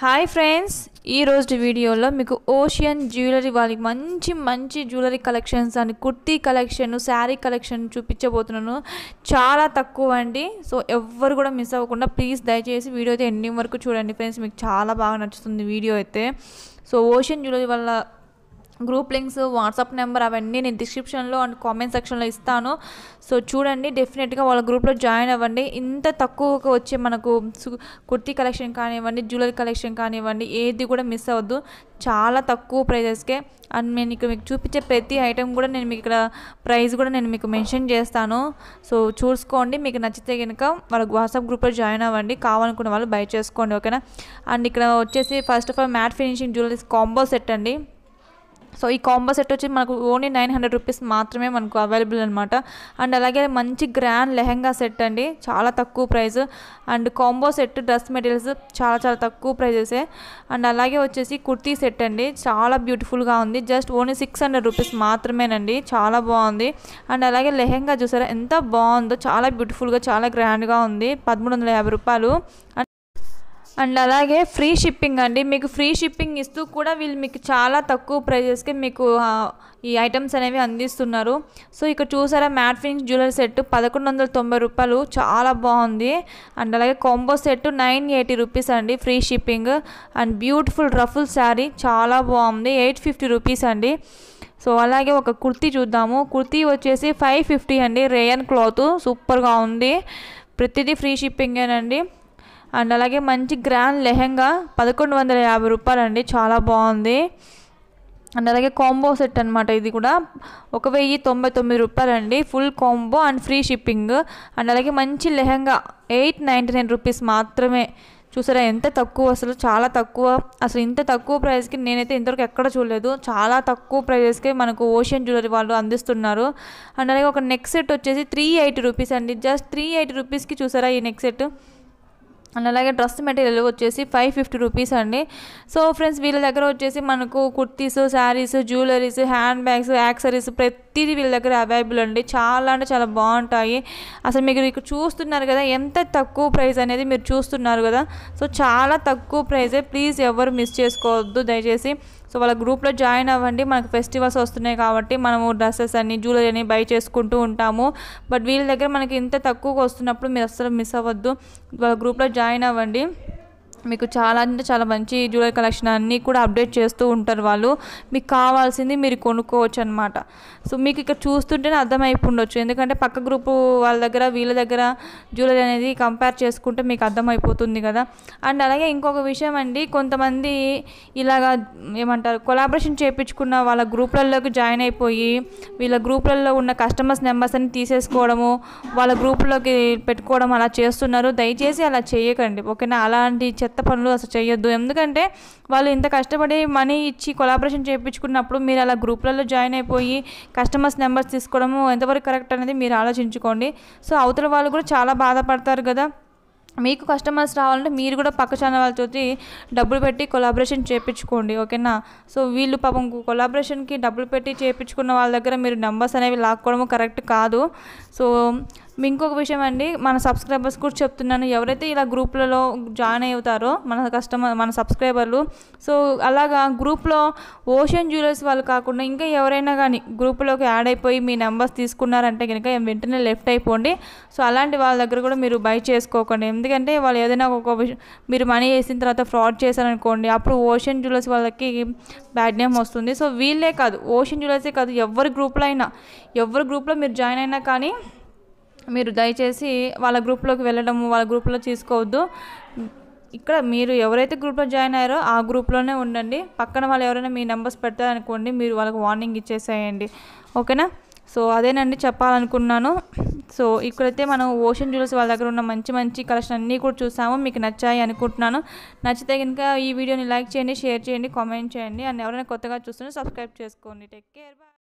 hi friends ఈ రోజు వీడియోలో మీకు ఓషియన్ జ్యువెలరీ వాళ్ళకి మంచి మంచి jewellery collections and kurti collection saree collection చూపించబోతున్నాను చాలా తక్కువ అండి సో ఎవ్వరు కూడా మిస్ అవ్వకుండా ప్లీజ్ దయచేసి వీడియో అయితే ఎండింగ్ వరకు చూడండి ఫ్రెండ్స్ మీకు చాలా బాగా నచ్చుతుంది వీడియో అయితే సో ఓషియన్ జ్యువెలరీ వల్ల గ్రూప్ లింక్స్ వాట్సాప్ నెంబర్ అవన్నీ నేను డిస్క్రిప్షన్లో అండ్ కామెంట్ సెక్షన్లో ఇస్తాను సో చూడండి డెఫినెట్గా వాళ్ళ గ్రూప్లో జాయిన్ అవ్వండి ఇంత తక్కువకు వచ్చే మనకు కుర్తీ కలెక్షన్ కానివ్వండి జ్యువెలరీ కలెక్షన్ కానివ్వండి ఏది కూడా మిస్ అవ్వద్దు చాలా తక్కువ ప్రైజెస్కే అండ్ నేను ఇక్కడ మీకు చూపించే ప్రతి ఐటెం కూడా నేను మీకు ఇక్కడ ప్రైస్ కూడా నేను మీకు మెన్షన్ చేస్తాను సో చూసుకోండి మీకు నచ్చితే కనుక వాళ్ళ వాట్సాప్ గ్రూప్లో జాయిన్ అవ్వండి కావాలనుకున్న వాళ్ళు బై చేసుకోండి ఓకేనా అండ్ ఇక్కడ వచ్చేసి first of all matte finishing jewelleries combo set అండి సో ఈ కాంబో సెట్ వచ్చి మనకు ఓన్లీ నైన్ హండ్రెడ్ రూపీస్ మాత్రమే మనకు అవైలబుల్ అనమాట అండ్ అలాగే మంచి గ్రాండ్ లెహెంగా సెట్ అండి చాలా తక్కువ price and combo set dress materials చాలా చాలా తక్కువ ప్రైజెసే అండ్ అలాగే వచ్చేసి కుర్తీ సెట్ అండి చాలా బ్యూటిఫుల్గా ఉంది just only six hundred rupees మాత్రమేనండి చాలా బాగుంది అండ్ అలాగే లెహెంగా చూసారా ఎంత బాగుందో చాలా బ్యూటిఫుల్గా చాలా గ్రాండ్గా ఉంది పదమూడు వందల యాభై రూపాయలు అండ్ అలాగే ఫ్రీ షిప్పింగ్ అండి మీకు ఫ్రీ షిప్పింగ్ ఇస్తూ కూడా వీళ్ళు మీకు చాలా తక్కువ ప్రైజెస్కి మీకు ఈ ఐటమ్స్ అనేవి అందిస్తున్నారు సో ఇక్కడ చూసారా మ్యాట్ ఫినిష్ జ్యువెలరీ సెట్ పదకొండు వందల తొంభై రూపాయలు చాలా బాగుంది అండ్ అలాగే combo set nine eighty rupees అండి free shipping and beautiful ruffle saree చాలా బాగుంది ఎయిట్ ఫిఫ్టీ రూపీస్ అండి సో అలాగే ఒక కుర్తీ చూద్దాము కుర్తీ వచ్చేసి ఫైవ్ ఫిఫ్టీ అండి రేయన్ క్లాత్ సూపర్గా ఉంది ప్రతిదీ ఫ్రీ షిప్పింగేనండి అండ్ అలాగే మంచి గ్రాండ్ లెహెంగా పదకొండు వందల యాభై రూపాయలు అండి చాలా బాగుంది అండ్ అలాగే కాంబో సెట్ అనమాట ఇది కూడా ఒక వెయ్యి తొంభై తొమ్మిది రూపాయలు అండి full combo and free shipping and అలాగే మంచి lehenga eight ninety nine rupees మాత్రమే చూసారా ఎంత తక్కువ అసలు చాలా తక్కువ అసలు ఇంత తక్కువ ప్రైస్కి నేనైతే ఇంతవరకు ఎక్కడ చూడలేదు చాలా తక్కువ ప్రైజెస్కి మనకు ఓషియన్ జ్యువెలరీ వాళ్ళు అందిస్తున్నారు అండ్ అలాగే ఒక నెక్ సెట్ వచ్చేసి త్రీ ఎయిటీ రూపీస్ అండి జస్ట్ త్రీ ఎయిటీ రూపీస్కి చూసారా ఈ నెక్ సెట్ అండ్ అలాగే డ్రెస్ మెటీరియల్ వచ్చేసి ఫైవ్ ఫిఫ్టీ రూపీస్ అండి సో ఫ్రెండ్స్ వీళ్ళ దగ్గర వచ్చేసి మనకు kurtis sarees jewelleries hand bags accessories ప్రతిదీ వీళ్ళ దగ్గర అవైలబుల్ అండి చాలా అంటే చాలా బాగుంటాయి అసలు మీరు ఇక్కడ చూస్తున్నారు కదా ఎంత తక్కువ ప్రైస్ అనేది మీరు చూస్తున్నారు కదా సో చాలా తక్కువ ప్రైజే ప్లీజ్ ఎవరు మిస్ చేసుకోవద్దు దయచేసి సో వాళ్ళ గ్రూప్లో జాయిన్ అవ్వండి మనకు ఫెస్టివల్స్ వస్తున్నాయి కాబట్టి మనము డ్రెస్సెస్ అని జ్యువెలరీ అని బై చేసుకుంటూ ఉంటాము బట్ వీళ్ళ దగ్గర మనకి ఇంత తక్కువగా వస్తున్నప్పుడు మీరు అస్సలు మిస్ అవ్వద్దు వాళ్ళ గ్రూప్లో జాయిన్ అవ్వండి మీకు చాలా అంటే చాలా మంచి జ్యువెలరీ కలెక్షన్ అన్నీ కూడా అప్డేట్ చేస్తూ ఉంటారు వాళ్ళు మీకు కావాల్సింది మీరు కొనుక్కోవచ్చు అనమాట సో మీకు ఇక్కడ చూస్తుంటేనే అర్థమైపోండొచ్చు ఎందుకంటే పక్క గ్రూపు వాళ్ళ దగ్గర వీళ్ళ దగ్గర జ్యువెలరీ అనేది కంపేర్ చేసుకుంటే మీకు అర్థమైపోతుంది కదా అండ్ అలాగే ఇంకొక విషయం అండి కొంతమంది ఇలాగా ఏమంటారు కొలాబరేషన్ చేయించుకున్న వాళ్ళ గ్రూపులలోకి జాయిన్ అయిపోయి వీళ్ళ గ్రూపులలో ఉన్న కస్టమర్స్ నెంబర్స్ అన్ని తీసేసుకోవడము వాళ్ళ గ్రూపులోకి పెట్టుకోవడం అలా చేస్తున్నారు దయచేసి అలా చేయకండి ఓకేనా అలాంటి చెత్త పనులు అసలు చేయొద్దు ఎందుకంటే వాళ్ళు ఇంత కష్టపడి మనీ ఇచ్చి కొలాబరేషన్ చేయించుకున్నప్పుడు మీరు అలా గ్రూప్లలో జాయిన్ అయిపోయి కస్టమర్స్ నెంబర్స్ తీసుకోవడము ఎంతవరకు కరెక్ట్ అనేది మీరు ఆలోచించుకోండి సో అవతల వాళ్ళు కూడా చాలా బాధపడతారు కదా మీకు కస్టమర్స్ రావాలంటే మీరు కూడా పక్క ఛానల్ వాళ్ళతో డబ్బులు పెట్టి కొలాబరేషన్ చేయించుకోండి ఓకేనా సో వీళ్ళు పాపం కొలాబరేషన్కి డబ్బులు పెట్టి చేయించుకున్న వాళ్ళ దగ్గర మీరు నెంబర్స్ అనేవి లాక్కోవడం కరెక్ట్ కాదు సో ఇంకొక విషయం అండి మన సబ్స్క్రైబర్స్ కూడా చెప్తున్నాను ఎవరైతే ఇలా గ్రూప్లలో జాయిన్ అవుతారో మన కస్టమర్ మన సబ్స్క్రైబర్లు సో అలాగా గ్రూప్లో ఓషన్ జ్యువెలర్స్ వాళ్ళు కాకుండా ఇంకా ఎవరైనా కానీ గ్రూప్లోకి యాడ్ అయిపోయి మీ నెంబర్స్ తీసుకున్నారంటే కనుక వెంటనే లెఫ్ట్ అయిపోండి సో అలాంటి వాళ్ళ దగ్గర కూడా మీరు బై చేసుకోకండి ఎందుకంటే వాళ్ళు ఏదైనా ఒక మీరు మనీ వేసిన తర్వాత ఫ్రాడ్ చేశారనుకోండి అప్పుడు ఓషన్ జ్యువెలర్స్ వాళ్ళకి బ్యాడ్ నేమ్ వస్తుంది సో వీళ్ళే కాదు ఓషన్ జ్యువెలర్సే కాదు ఎవరి గ్రూప్లో అయినా ఎవరి గ్రూప్లో మీరు జాయిన్ అయినా కానీ మీరు దయచేసి వాళ్ళ గ్రూప్లోకి వెళ్ళడము వాళ్ళ గ్రూప్లో తీసుకోవద్దు ఇక్కడ మీరు ఎవరైతే గ్రూప్లో జాయిన్ అయ్యారో ఆ గ్రూప్లోనే ఉండండి పక్కన వాళ్ళు ఎవరైనా మీ నెంబర్స్ పెడతారనుకోండి మీరు వాళ్ళకి వార్నింగ్ ఇచ్చేసేయండి ఓకేనా సో అదేనండి చెప్పాలనుకున్నాను సో ఇక్కడైతే మనం ఓషన్ జ్యువెలర్స్ వాళ్ళ దగ్గర ఉన్న మంచి మంచి కలెక్షన్ అన్నీ కూడా చూసాము మీకు నచ్చాయి అనుకుంటున్నాను నచ్చితే కనుక ఈ వీడియోని లైక్ చేయండి షేర్ చేయండి కామెంట్ చేయండి అండ్ ఎవరైనా కొత్తగా చూస్తుంటే సబ్స్క్రైబ్ చేసుకోండి టేక్ కేర్ బాయ్